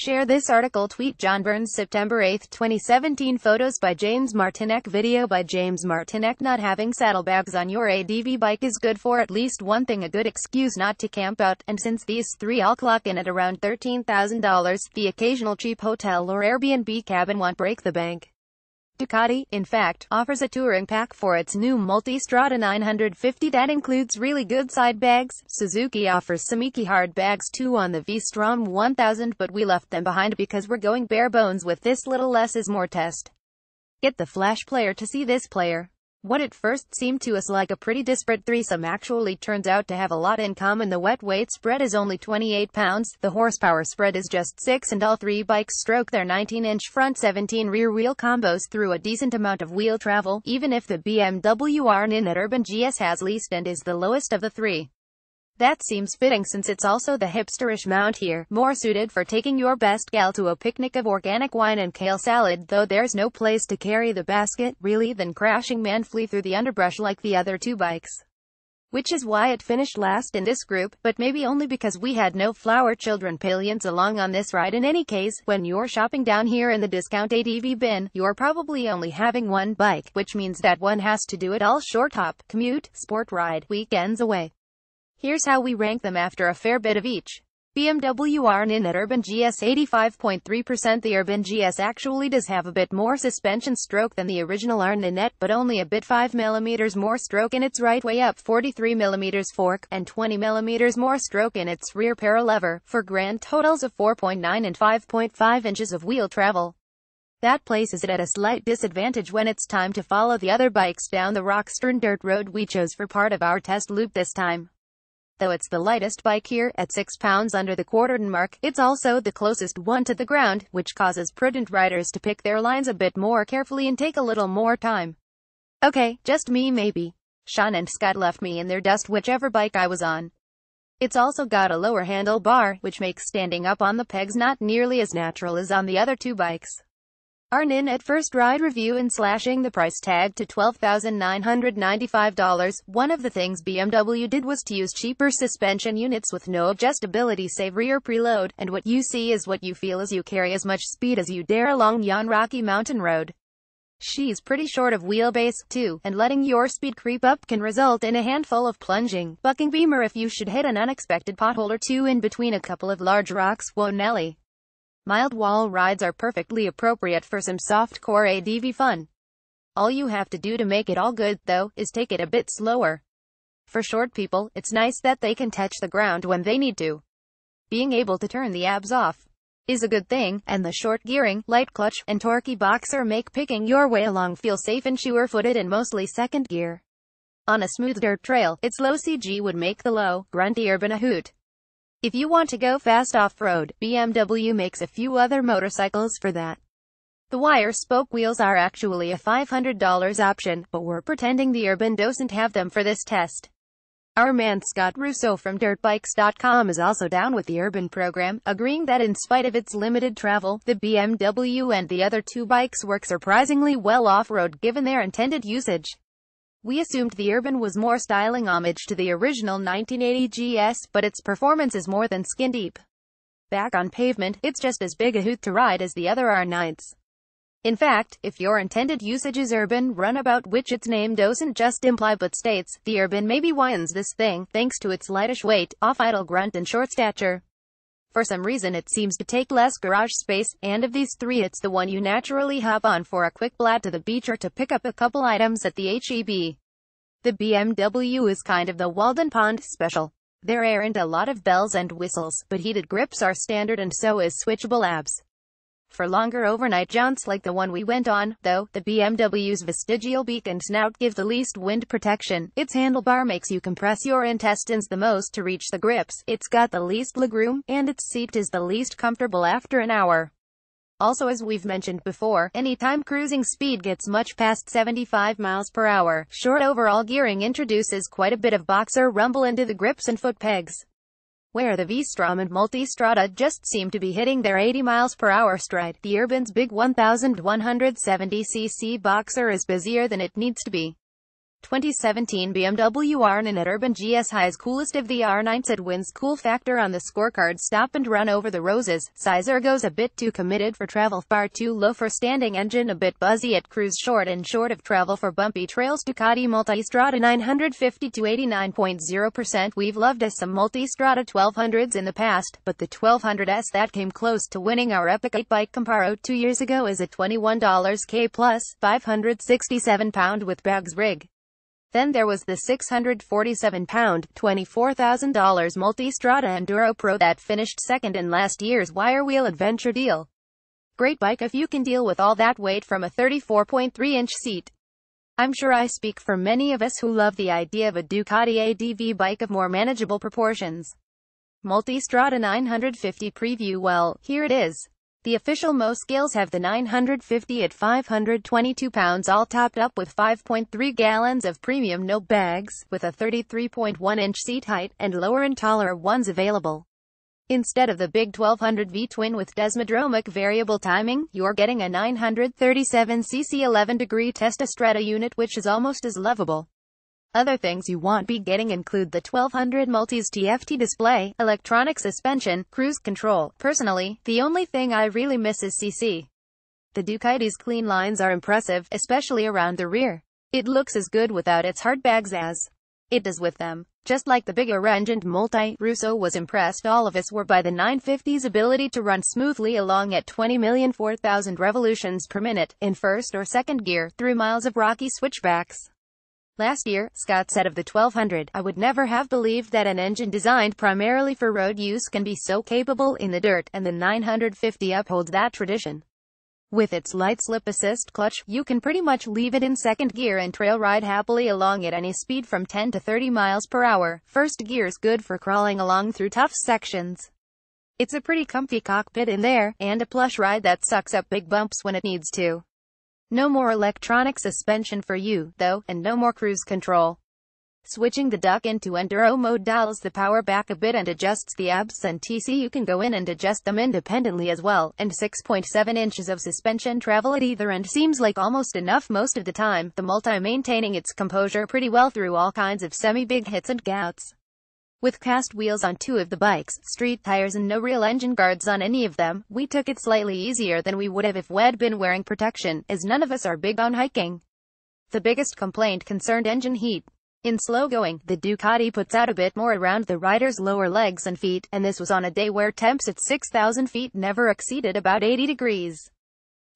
Share this article Tweet John Burns September 8, 2017 Photos by James Martinek Video by James Martinek Not having saddlebags on your ADV bike is good for at least one thing a good excuse not to camp out, and since these three all clock in at around $13,000, the occasional cheap hotel or Airbnb cabin won't break the bank. Ducati, in fact, offers a touring pack for its new Multistrada 950 that includes really good side bags. Suzuki offers Samiki hard bags too on the V-Strom 1000 but we left them behind because we're going bare bones with this little less is more test. Get the Flash player to see this player. What at first seemed to us like a pretty disparate threesome actually turns out to have a lot in common. The wet weight spread is only 28 pounds, the horsepower spread is just 6 and all three bikes stroke their 19-inch front 17 rear wheel combos through a decent amount of wheel travel, even if the BMW R9 at Urban GS has least and is the lowest of the three. That seems fitting since it's also the hipsterish mount here, more suited for taking your best gal to a picnic of organic wine and kale salad though there's no place to carry the basket, really, than crashing manfully through the underbrush like the other two bikes. Which is why it finished last in this group, but maybe only because we had no flower children pillions along on this ride in any case, when you're shopping down here in the discount ADV bin, you're probably only having one bike, which means that one has to do it all short hop, commute, sport ride, weekends away. Here's how we rank them after a fair bit of each. BMW R9 at Urban GS 85.3% The Urban GS actually does have a bit more suspension stroke than the original R9 but only a bit 5mm more stroke in its right way up 43mm fork, and 20mm more stroke in its rear paralever, for grand totals of 4.9 and 5.5 inches of wheel travel. That places it at a slight disadvantage when it's time to follow the other bikes down the rock dirt road we chose for part of our test loop this time. Though it's the lightest bike here, at 6 pounds under the quartered mark, it's also the closest one to the ground, which causes prudent riders to pick their lines a bit more carefully and take a little more time. Okay, just me maybe. Sean and Scott left me in their dust whichever bike I was on. It's also got a lower handlebar, which makes standing up on the pegs not nearly as natural as on the other two bikes. Arnin at first ride review and slashing the price tag to $12,995. One of the things BMW did was to use cheaper suspension units with no adjustability save rear preload, and what you see is what you feel as you carry as much speed as you dare along yon rocky mountain road. She's pretty short of wheelbase, too, and letting your speed creep up can result in a handful of plunging, bucking beamer if you should hit an unexpected pothole or two in between a couple of large rocks, whoa Nelly. Mild wall rides are perfectly appropriate for some soft-core ADV fun. All you have to do to make it all good, though, is take it a bit slower. For short people, it's nice that they can touch the ground when they need to. Being able to turn the abs off is a good thing, and the short gearing, light clutch, and torquey boxer make picking your way along feel safe and sure-footed in mostly second gear. On a smooth dirt trail, its low CG would make the low, grunty urban a hoot. If you want to go fast off-road, BMW makes a few other motorcycles for that. The wire spoke wheels are actually a $500 option, but we're pretending the Urban doesn't have them for this test. Our man Scott Russo from DirtBikes.com is also down with the Urban program, agreeing that in spite of its limited travel, the BMW and the other two bikes work surprisingly well off-road given their intended usage. We assumed the Urban was more styling homage to the original 1980 GS, but its performance is more than skin deep. Back on pavement, it's just as big a hoot to ride as the other R9s. In fact, if your intended usage is urban runabout which its name doesn't just imply but states, the urban maybe winds this thing, thanks to its lightish weight, off-idle grunt and short stature. For some reason it seems to take less garage space, and of these three it's the one you naturally hop on for a quick blat to the beach or to pick up a couple items at the HEB. The BMW is kind of the Walden Pond special. There aren't a lot of bells and whistles, but heated grips are standard and so is switchable abs. For longer overnight jaunts like the one we went on, though, the BMW's vestigial beak and snout give the least wind protection. Its handlebar makes you compress your intestines the most to reach the grips, it's got the least legroom, and its seat is the least comfortable after an hour. Also as we've mentioned before, any time cruising speed gets much past 75 miles per hour, short overall gearing introduces quite a bit of boxer rumble into the grips and foot pegs where the V-Strom and Multistrada just seem to be hitting their 80 miles per hour stride. The Urban's big 1170cc Boxer is busier than it needs to be. 2017 BMW R9 at Urban GS High's coolest of the R9s at wins cool factor on the scorecard stop and run over the roses, Sizer goes a bit too committed for travel far too low for standing engine a bit buzzy at cruise short and short of travel for bumpy trails Ducati Multistrada 950 to 89.0% we've loved us some Multistrada 1200s in the past, but the 1200S that came close to winning our epic 8 bike Comparo two years ago is a $21K plus, 567 pound with bags rig. Then there was the £647, $24,000 Multistrada Enduro Pro that finished second in last year's Wire Wheel Adventure deal. Great bike if you can deal with all that weight from a 34.3-inch seat. I'm sure I speak for many of us who love the idea of a Ducati ADV bike of more manageable proportions. Multistrada 950 preview well, here it is. The official Mo scales have the 950 at 522 pounds all topped up with 5.3 gallons of premium no bags, with a 33.1-inch seat height, and lower and taller ones available. Instead of the big 1200 V-twin with desmodromic variable timing, you're getting a 937cc 11-degree Testa Strata unit which is almost as lovable. Other things you won't be getting include the 1200 Multis TFT display, electronic suspension, cruise control. Personally, the only thing I really miss is CC. The Ducati's clean lines are impressive, especially around the rear. It looks as good without its hard bags as it does with them. Just like the bigger engined multi, Russo was impressed all of us were by the 950's ability to run smoothly along at 20,004,000 revolutions per minute, in first or second gear, through miles of rocky switchbacks. Last year, Scott said of the 1200, I would never have believed that an engine designed primarily for road use can be so capable in the dirt, and the 950 upholds that tradition. With its light slip assist clutch, you can pretty much leave it in second gear and trail ride happily along at any speed from 10 to 30 miles per hour. First gear's good for crawling along through tough sections. It's a pretty comfy cockpit in there, and a plush ride that sucks up big bumps when it needs to. No more electronic suspension for you, though, and no more cruise control. Switching the duck into enduro mode dials the power back a bit and adjusts the abs and TC. You can go in and adjust them independently as well, and 6.7 inches of suspension travel at either end seems like almost enough most of the time, the multi maintaining its composure pretty well through all kinds of semi-big hits and gouts. With cast wheels on two of the bikes, street tires and no real engine guards on any of them, we took it slightly easier than we would have if we'd been wearing protection, as none of us are big on hiking. The biggest complaint concerned engine heat. In slow going, the Ducati puts out a bit more around the rider's lower legs and feet, and this was on a day where temps at 6,000 feet never exceeded about 80 degrees.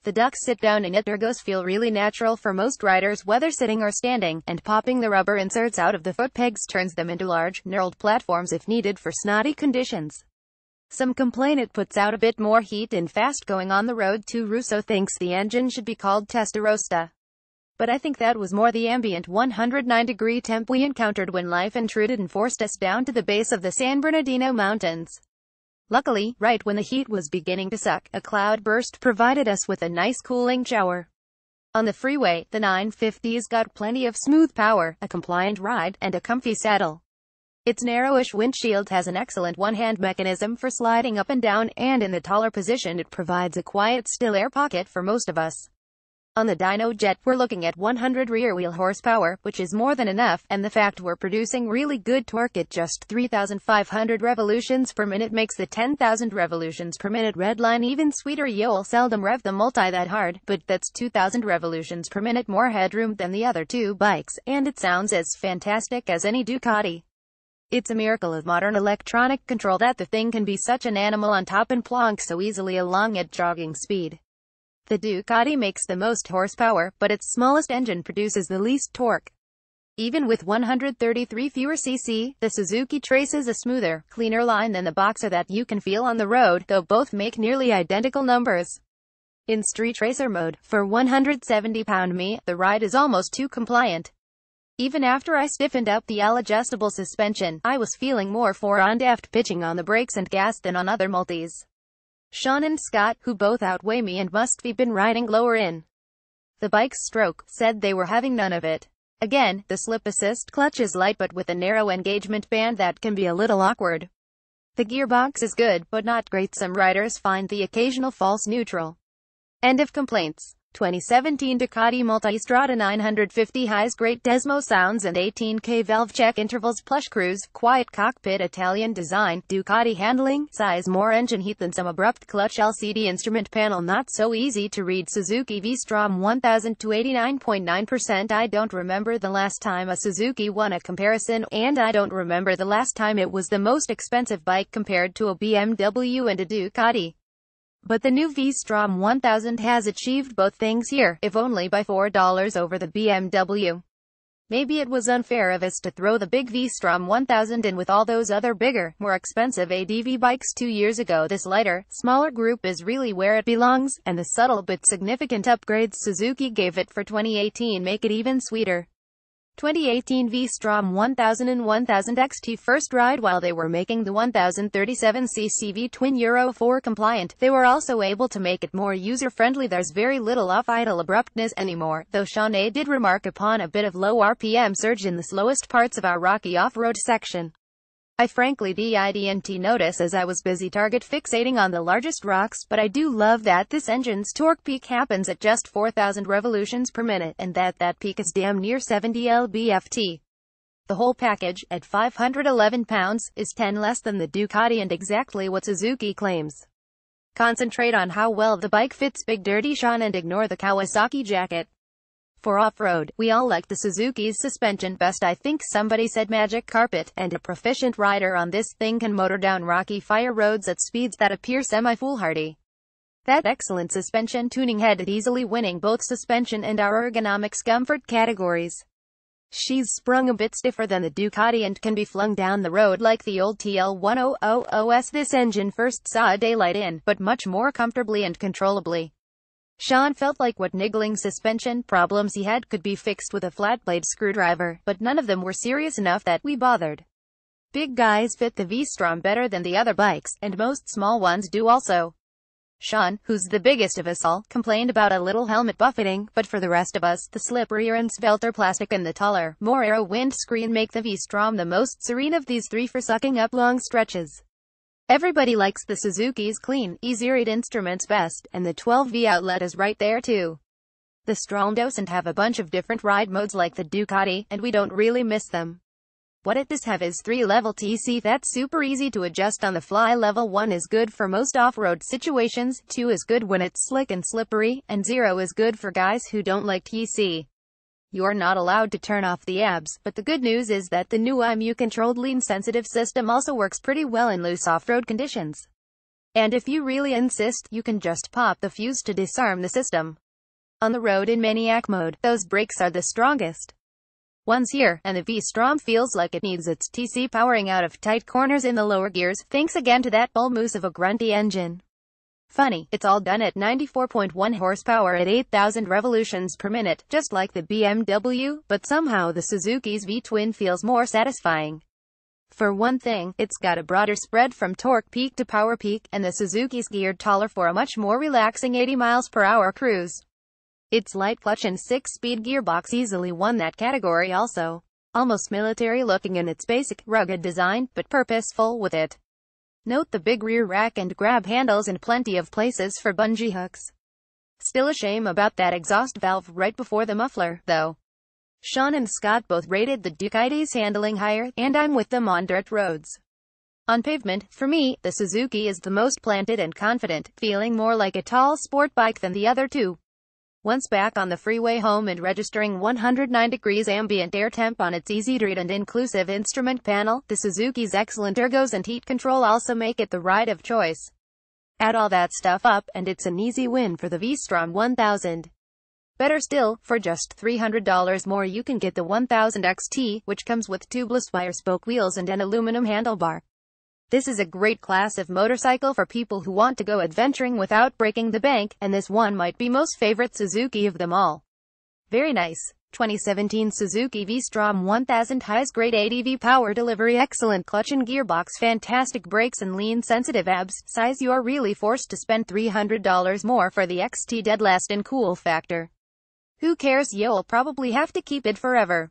The ducks sit-down and ergos feel really natural for most riders whether sitting or standing, and popping the rubber inserts out of the foot pegs turns them into large, knurled platforms if needed for snotty conditions. Some complain it puts out a bit more heat in fast going on the road too Russo thinks the engine should be called Testarossa. But I think that was more the ambient 109 degree temp we encountered when life intruded and forced us down to the base of the San Bernardino Mountains. Luckily, right when the heat was beginning to suck, a cloud burst provided us with a nice cooling shower. On the freeway, the 950's got plenty of smooth power, a compliant ride, and a comfy saddle. Its narrowish windshield has an excellent one-hand mechanism for sliding up and down, and in the taller position it provides a quiet still air pocket for most of us. On the dyno jet, we're looking at 100 rear-wheel horsepower, which is more than enough, and the fact we're producing really good torque at just 3,500 revolutions per minute makes the 10,000 revolutions per minute red line even sweeter. You'll seldom rev the multi that hard, but that's 2,000 revolutions per minute more headroom than the other two bikes, and it sounds as fantastic as any Ducati. It's a miracle of modern electronic control that the thing can be such an animal on top and plonk so easily along at jogging speed. The Ducati makes the most horsepower, but its smallest engine produces the least torque. Even with 133 fewer cc, the Suzuki traces a smoother, cleaner line than the Boxer that you can feel on the road, though both make nearly identical numbers. In street racer mode, for 170 pound me, the ride is almost too compliant. Even after I stiffened up the L-adjustable suspension, I was feeling more fore and aft pitching on the brakes and gas than on other multis. Sean and Scott, who both outweigh me and must be been riding lower in the bike's stroke, said they were having none of it. Again, the slip assist clutch is light but with a narrow engagement band that can be a little awkward. The gearbox is good, but not great. Some riders find the occasional false neutral. End of complaints. 2017 Ducati Multistrada 950 Highs Great Desmo Sounds and 18K Valve Check Intervals Plush Cruise Quiet Cockpit Italian Design Ducati Handling Size More Engine Heat Than Some Abrupt Clutch LCD Instrument Panel Not So Easy to Read Suzuki V-Strom 1000-89.9% I don't remember the last time a Suzuki won a comparison, and I don't remember the last time it was the most expensive bike compared to a BMW and a Ducati. But the new V-Strom 1000 has achieved both things here, if only by $4 over the BMW. Maybe it was unfair of us to throw the big V-Strom 1000 in with all those other bigger, more expensive ADV bikes two years ago. This lighter, smaller group is really where it belongs, and the subtle but significant upgrades Suzuki gave it for 2018 make it even sweeter. 2018 V-Strom 1000 and 1000 XT first ride while they were making the 1037cc V twin Euro 4 compliant, they were also able to make it more user-friendly there's very little off-idle abruptness anymore, though Sean did remark upon a bit of low RPM surge in the slowest parts of our rocky off-road section. I frankly didn't notice as I was busy target fixating on the largest rocks, but I do love that this engine's torque peak happens at just 4,000 revolutions per minute, and that that peak is damn near 70 lb-ft. The whole package, at 511 pounds, is 10 less than the Ducati and exactly what Suzuki claims. Concentrate on how well the bike fits Big Dirty Sean and ignore the Kawasaki jacket. For off-road, we all like the Suzuki's suspension best I think somebody said magic carpet, and a proficient rider on this thing can motor down rocky fire roads at speeds that appear semi-foolhardy. That excellent suspension tuning head it easily winning both suspension and our ergonomics comfort categories. She's sprung a bit stiffer than the Ducati and can be flung down the road like the old TL1000S this engine first saw daylight in, but much more comfortably and controllably. Sean felt like what niggling suspension problems he had could be fixed with a flat-blade screwdriver, but none of them were serious enough that we bothered. Big guys fit the V-Strom better than the other bikes, and most small ones do also. Sean, who's the biggest of us all, complained about a little helmet buffeting, but for the rest of us, the slipperier and svelter plastic and the taller, more aero windscreen make the V-Strom the most serene of these three for sucking up long stretches. Everybody likes the Suzuki's clean, easy-read instruments best, and the 12V outlet is right there too. The Strom have a bunch of different ride modes like the Ducati, and we don't really miss them. What it does have is 3-level TC that's super easy to adjust on the fly. Level 1 is good for most off-road situations, 2 is good when it's slick and slippery, and 0 is good for guys who don't like TC. You're not allowed to turn off the abs, but the good news is that the new IMU-controlled lean-sensitive system also works pretty well in loose off-road conditions. And if you really insist, you can just pop the fuse to disarm the system. On the road in maniac mode, those brakes are the strongest. One's here, and the V-Strom feels like it needs its TC powering out of tight corners in the lower gears, thanks again to that bull moose of a grunty engine. Funny, it's all done at 94.1 horsepower at 8,000 revolutions per minute, just like the BMW, but somehow the Suzuki's V-twin feels more satisfying. For one thing, it's got a broader spread from torque peak to power peak, and the Suzuki's geared taller for a much more relaxing 80 miles per hour cruise. Its light clutch and 6-speed gearbox easily won that category also. Almost military looking in its basic, rugged design, but purposeful with it. Note the big rear rack and grab handles and plenty of places for bungee hooks. Still a shame about that exhaust valve right before the muffler, though. Sean and Scott both rated the Ducati's handling higher, and I'm with them on dirt roads. On pavement, for me, the Suzuki is the most planted and confident, feeling more like a tall sport bike than the other two. Once back on the freeway home and registering 109 degrees ambient air temp on its easy-to-read and inclusive instrument panel, the Suzuki's excellent ergos and heat control also make it the ride of choice. Add all that stuff up, and it's an easy win for the V-Strom 1000. Better still, for just $300 more you can get the 1000 XT, which comes with tubeless wire spoke wheels and an aluminum handlebar. This is a great class of motorcycle for people who want to go adventuring without breaking the bank, and this one might be most favorite Suzuki of them all. Very nice. 2017 Suzuki V-Strom 1000 Highs Great ADV Power Delivery Excellent clutch and gearbox Fantastic brakes and lean sensitive abs Size You're really forced to spend $300 more for the XT Dead Last and Cool Factor. Who cares you'll probably have to keep it forever.